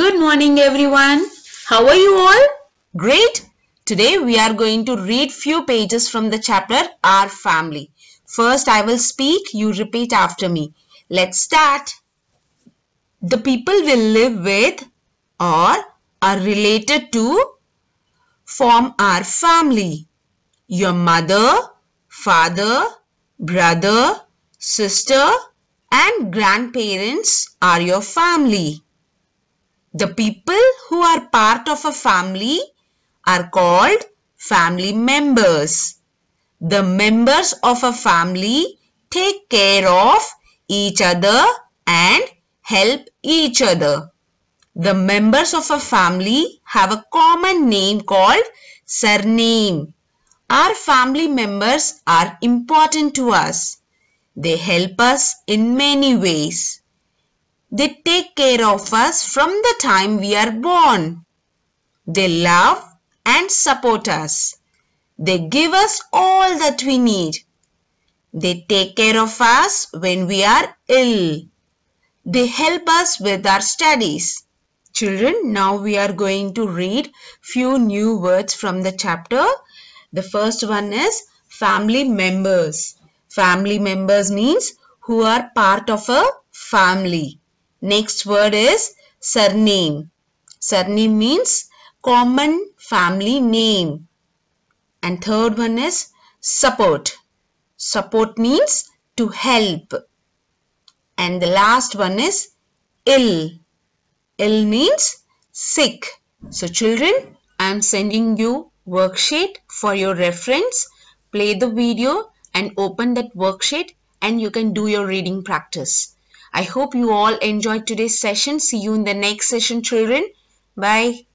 Good morning everyone. How are you all? Great. Today we are going to read few pages from the chapter Our Family. First I will speak, you repeat after me. Let's start. The people we live with or are related to form our family. Your mother, father, brother, sister and grandparents are your family. The people who are part of a family are called family members. The members of a family take care of each other and help each other. The members of a family have a common name called surname. Our family members are important to us. They help us in many ways. They take care of us from the time we are born. They love and support us. They give us all that we need. They take care of us when we are ill. They help us with our studies. Children, now we are going to read few new words from the chapter. The first one is family members. Family members means who are part of a family. Next word is surname. Surname means common family name. And third one is support. Support means to help. And the last one is ill. Ill means sick. So children, I am sending you worksheet for your reference. Play the video and open that worksheet and you can do your reading practice. I hope you all enjoyed today's session. See you in the next session, children. Bye.